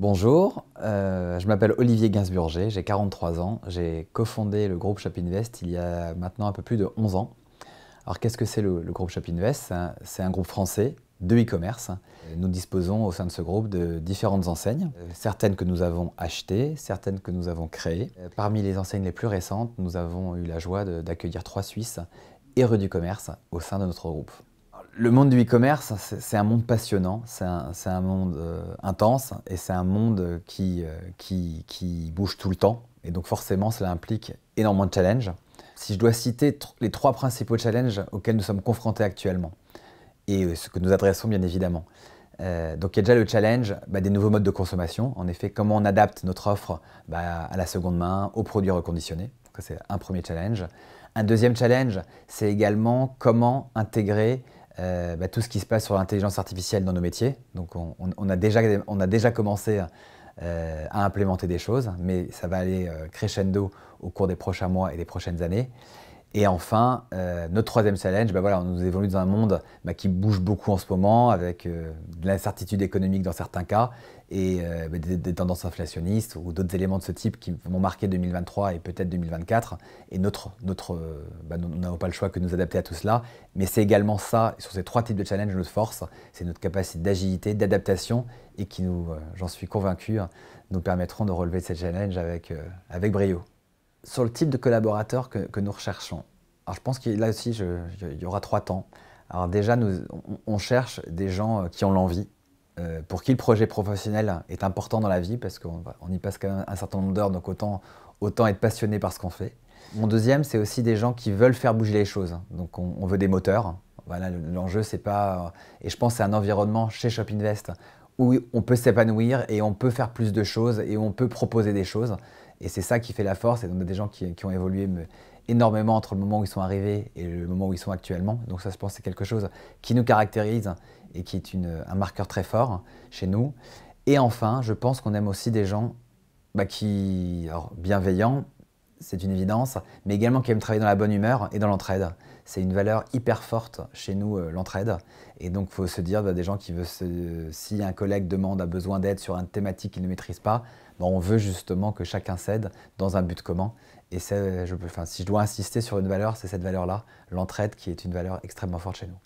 Bonjour, euh, je m'appelle Olivier Gainsburger, j'ai 43 ans, j'ai cofondé le groupe Shop il y a maintenant un peu plus de 11 ans. Alors qu'est-ce que c'est le, groupe Shop C'est un groupe français de e-commerce. Nous disposons au sein de ce groupe de différentes enseignes, euh, certaines que nous avons achetées, certaines que nous avons créées. Euh, parmi les enseignes les plus récentes, nous avons eu la joie d'accueillir trois Suisses et rue du commerce au sein de notre groupe. Le monde du e-commerce, c'est un monde passionnant, c'est un, monde euh, intense et c'est un monde euh, qui, bouge tout le temps. Et donc forcément, cela implique énormément de challenges. Si je dois citer les trois principaux challenges auxquels nous sommes confrontés actuellement et euh, ce que nous adressons bien évidemment. donc il y a déjà le challenge bah, des nouveaux modes de consommation. En effet, comment on adapte notre offre bah, à la seconde main, aux produits reconditionnés. C'est un premier challenge. Un deuxième challenge, c'est également comment intégrer euh, bah, tout ce qui se passe sur l'intelligence artificielle dans nos métiers. Donc on, a, déjà, commencé euh, à implémenter des choses, mais ça va aller euh, crescendo au cours des prochains mois et des prochaines années. Et enfin, euh, notre troisième challenge, bah voilà, on nous évolue dans un monde bah, qui bouge beaucoup en ce moment, avec euh, de l'incertitude économique dans certains cas, et euh, bah, des, tendances inflationnistes ou d'autres éléments de ce type qui vont marquer 2023 et peut-être 2024. Et notre, notre, nous n'avons pas le choix que de nous adapter à tout cela. Mais c'est également ça, sur ces trois types de challenges, notre force, c'est notre capacité d'agilité, d'adaptation, et qui nous, j'en suis convaincu, nous permettront de relever ces challenges avec, avec brio sur le type de collaborateur que, nous recherchons. Alors je pense que là aussi, il y aura trois temps. Alors déjà, nous, on, cherche des gens euh, qui ont l'envie, euh, pour qui le projet professionnel est important dans la vie, parce qu'on y passe quand même un certain nombre d'heures, donc autant, autant être passionné par ce qu'on fait. Mon deuxième, c'est aussi des gens qui veulent faire bouger les choses. Donc on, veut des moteurs. Voilà, l'enjeu, c'est pas. Euh, et je pense c'est un environnement chez Shopinvest où on peut s'épanouir et on peut faire plus de choses et on peut proposer des choses. Et c'est ça qui fait la force. Et on a des gens qui, ont évolué énormément entre le moment où ils sont arrivés et le moment où ils sont actuellement. Donc ça, je pense, c'est quelque chose qui nous caractérise et qui est un marqueur très fort chez nous. Et enfin, je pense qu'on aime aussi des gens bah, qui, alors, bienveillants, c'est une évidence, mais également qui aime travailler dans la bonne humeur et dans l'entraide. C'est une valeur hyper forte chez nous, euh, l'entraide. Et donc, il faut se dire, bah, des gens qui veulent, si un collègue demande, a besoin d'aide sur une thématique qu'il ne maîtrise pas, bah, on veut justement que chacun cède dans un but commun. Et je, enfin, si je dois insister sur une valeur, c'est cette valeur-là, l'entraide, qui est une valeur extrêmement forte chez nous.